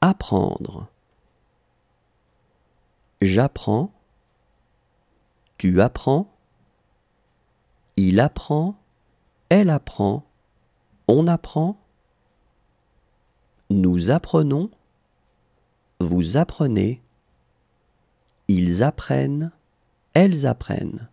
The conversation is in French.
apprendre. J'apprends. Tu apprends. Il apprend. Elle apprend. On apprend. Nous apprenons. Vous apprenez. Ils apprennent. Elles apprennent.